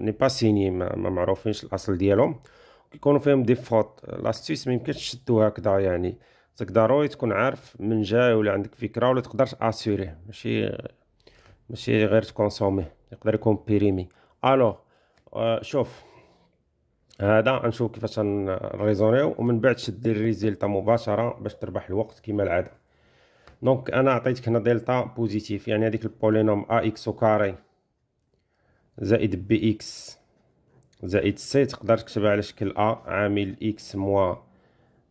ني با سيني ما معروفينش الاصل ديالهم كيكونوا فيهم دي فوت لاستيس ما يمكنش تشدو هكذا يعني خصك ضروري تكون عارف من جاي ولا عندك فكره ولا تقدر تاسوري ماشي ماشي غير تكونسومي يقدر يكون بيريمي الو آه، شوف هذا غنشوف كيفاش غنريزونيو ومن بعد شدي دير ريزيلتا مباشره باش تربح الوقت كما العاده دونك انا عطيتك هنا دلتا بوزيتيف يعني هذيك البولينوم ا اكس كاري زائد بي اكس زائد سي تقدر تكتبها على شكل ا عامل اكس موا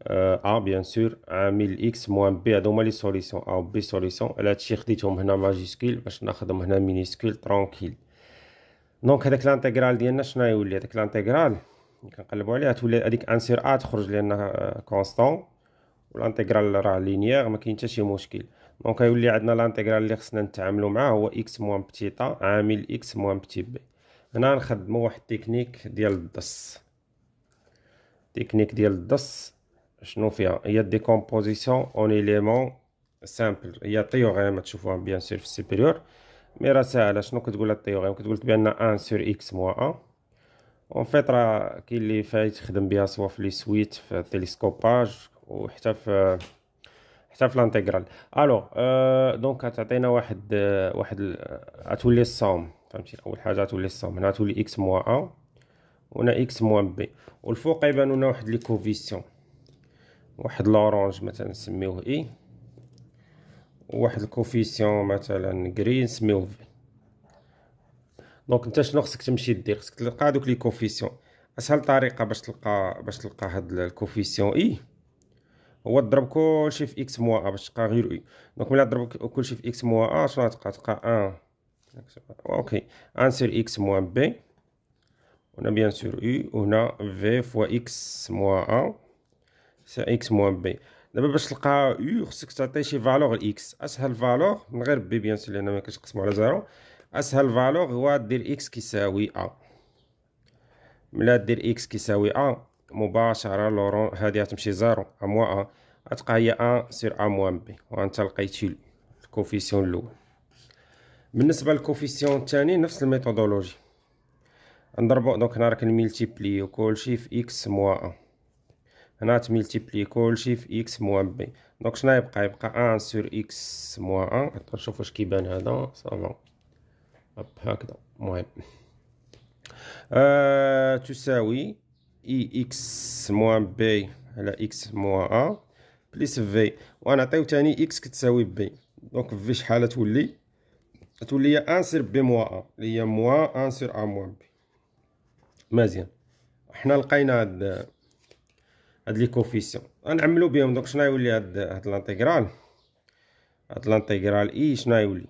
ا بيان سور عامل اكس موان بي هادو هما لي سوليسيون ا و بي سوليسيون على هادشي خديتهم هنا ماجيسكيل باش ناخدهم هنا مينيسكيل ترونكيل دونك هذاك الانتيغرال ديالنا شنو يولي هذاك الانتيغرال كنقلبوا عليها تولي هذيك ان سير ا تخرج لنا كونستون آه، والانتيغرال راه لينيير ما كاين حتى شي مشكل دونك غيولي عندنا لانتيغرال اللي خصنا نتعاملو معاه هو اكس موان بتي طا عامل اكس موان بتي بي هنا نخدمو واحد التكنيك ديال الدس تكنيك ديال الدس شنو فيها هي ديكومبوزيسيون اون اليمون سامبل هي تيوغيم تشوفوها بيان سور في السوبيريور مي راه ساهله شنو كتقول هاد التيوغيم كتقول بان ان سور اكس موا ان اون فيت راه كاين اللي فايت خدم بها سوا في لي سويت في تيليسكوباج وحتى في حتى في لانتيغرال الو أه دونك غتعطينا واحد آه، واحد غتولي آه، الصوم فهمتي اول حاجه غتولي الصوم هنا غتولي اكس موا ا وهنا اكس موا بي والفوق يبان لنا واحد لي كوفيسيون واحد لورونج مثلا نسميوه اي وواحد الكوفيسيون مثلا غري نسميوه في دونك انت شنو خصك تمشي دير خصك تلقى دوك لي كوفيسيون اسهل طريقه باش تلقى باش تلقى هاد الكوفيسيون اي هو تضرب كلشي في اكس موان ا باش تلقى غير اي دونك ملي تضرب كلشي في اكس موان ا شنو غتلقى تلقى ان اوكي ان سير اكس موان بي هنا بيان سور اي وهنا في فوا اكس موان ا سير اكس موان بي دابا باش تلقى او خصك تعطي شي فالور لاكس اسهل فالور من غير بي بيان سور لان مكتقسمو على زيرو اسهل فالور هو دير اكس كيساوي ا ملي دير اكس كيساوي ا مباشره لورون هادي غتمشي زيرو اموا ا غتبقى هي ان سير موان بي وانت لقيتي الكوفيسيون الاول بالنسبه للكوفيسيون الثاني نفس الميثودولوجي نضربو دونك هنا راك نملتيبلي كلشي في اكس موا ان هنا تملتيبلي كلشي في اكس موا بي دونك شنو يبقى يبقى ان سير اكس موا ان نشوف واش كيبان هذا صافا هاكدا هكذا المهم آه تساوي اي اكس موان بي على اكس موان ا بليس في وغنعطيو تاني اكس كتساوي بي دونك في شحال تولي تولي سير بي موان ا اللي هي موان ان سير ا موان بي مزيان حنا لقينا هاد هاد لي كوفيسيون غنعملو بهم دونك شنو يولي هاد هاد لانتيغرال هاد لانتيغرال اي e شنو يولي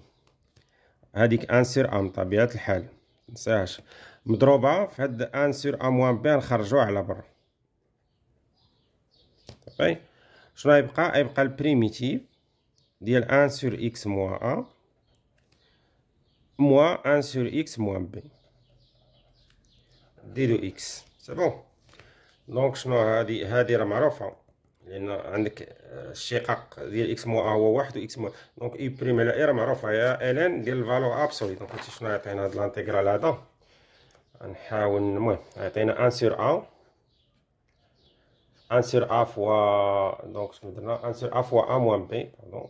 هاديك ان سير ام طبيعه الحال نساهاش مضروبه في هاد ان سور ا موان بي نخرجوها على برا صافي شنو يبقى يبقى البريميتيف ديال ان سور اكس موان ا موان ان سور اكس موان بي ديرو اكس سي بون دونك شنو هادي هادي راه معروفه لان عندك آه، الشقاق ديال اكس مو ا آه، هو واحد و اكس مو دونك اي بريم على اي راه معروفه هي ان ديال الفالو ابسولي دونك هادشي شنو يعطينا هاد الانتيغرال هذا غنحاول المهم يعطينا ان سور ا ان سور ا فوا دونك شنو درنا ان سور ا فوا ا موان بي باردون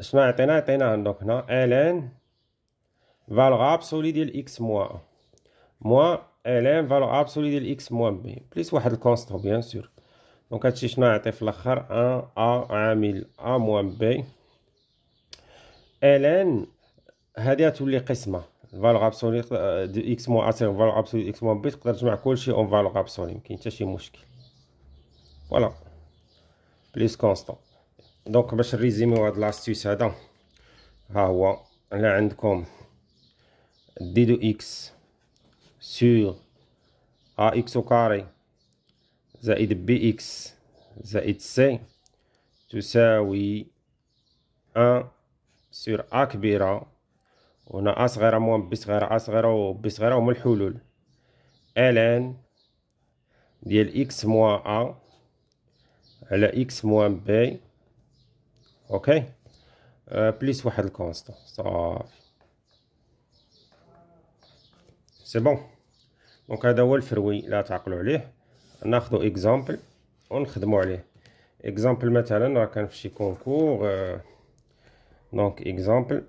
شنو عطينا عطينا دونك هنا ان فالور ابسولي ديال اكس ا موان الان فالو ابسولي ديال اكس موان بي بليس واحد الكونستون بيان سور دونك هادشي شنو يعطي في الاخر ان ا عامل ا موان بي الان هادي غتولي قسمه فالو ابسولي دو اكس موان ا سي فالور ابسولي اكس موان بي تقدر تجمع كلشي اون فالو ابسولي مكاين حتى شي مشكل فوالا بليس كونستون دونك باش نريزيميو هاد لاستيس هذا ها هو الا عندكم دي دو اكس سور ax au carré زائد bx زائد c تساوي 1 سور ا كبيرة هنا ا صغيرة موان ب صغيرة ا صغيرة و ب صغيرة هما الحلول ln ديال اكس موان ا على اكس موان بي اوكي بليس واحد الكونستون صافي سي بون دونك هذا هو الفروي لا تعقلوا عليه ناخذ اكزامبل ونخدموا عليه اكزامبل مثلا راه كان في شي كونكور آه، دونك اكزامبل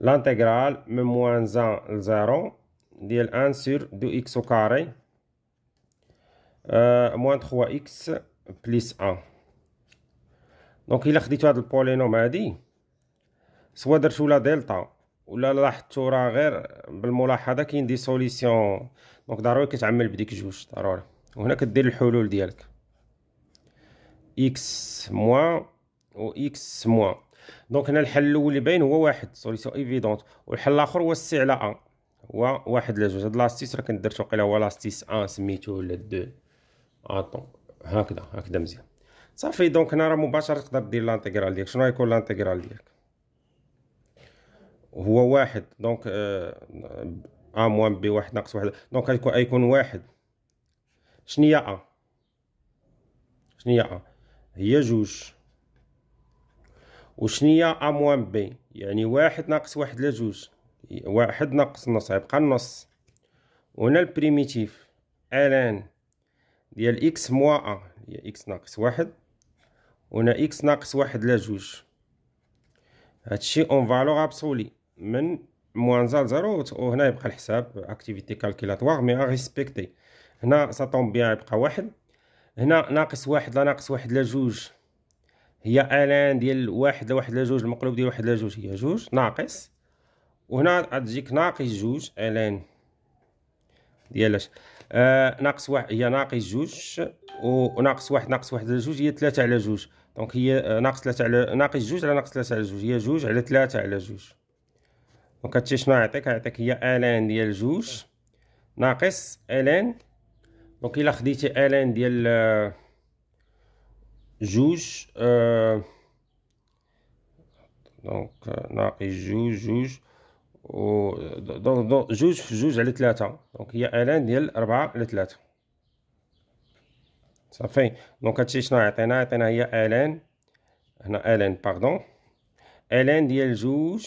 لانتيغرال من موان زان لزيرو ديال ان سور دو اكس او كاري موان تخوا اكس بليس ان دونك الا خديتو هاد البولينوم هادي سوا درتو لا دلتا ولا لاحظتوا راه غير بالملاحظه كاين دي سوليسيون دونك ضروري كتعمل بديك جوج ضروري وهنا كدير الحلول ديالك اكس موان و اكس موان دونك هنا الحل الاول اللي باين هو واحد سوليسيون ايفيدونت والحل الاخر هو السي على ان هو واحد لجوج هاد لاستيس راه كنت درتو وقيلا هو لاستيس ان سميتو ولا دو اطون هكذا هكذا مزيان صافي دونك هنا راه مباشره تقدر دير لانتيغرال ديالك شنو غيكون لانتيغرال ديالك هو واحد دونك ا آه، آه، آه، موان بي واحد ناقص واحد دونك غيكون واحد شنو ا شنو ا هي جوج وشنية ا موان بي يعني واحد ناقص واحد لا جوج واحد ناقص نص غيبقى النص وهنا البريميتيف الان ديال اكس موا ا هي اكس ناقص واحد وهنا اكس ناقص واحد لا جوج هادشي اون فالور ابسولي من موان زال زيرو وهنا يبقى الحساب اكتيفيتي كالكيلاتوار مي ريسبكتي هنا طوم بيان يبقى واحد هنا ناقص واحد لا ناقص واحد لا جوج هي الان ديال واحد لواحد لجوج المقلوب ديال واحد لجوج هي جوج ناقص وهنا غتجيك ناقص جوج الان ديالاش آه ناقص واحد هي ناقص جوج وناقص واحد ناقص واحد على جوج هي ثلاثة على جوج دونك هي آه، ناقص ثلاثة على ناقص جوج على ناقص ثلاثة على جوج هي جوج على ثلاثة على جوج وكتجي شنو عيطيك عيطيك هي الان ديال جوج ناقص الان دونك الا خديتي الان ديال آه، جوج آه، دونك ناقص جوج جوج و دونك جوج في جوج على ثلاثة دونك هي الان ديال ربعة على ثلاثة صافي دونك هادشي شنو عطينا عطينا هي الان هنا الان باغدون الان ديال جوج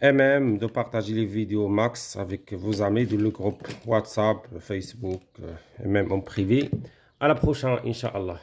et même de partager les vidéos max avec vos amis de le groupe WhatsApp, Facebook euh, et même en privé. À la prochaine, Inch'Allah.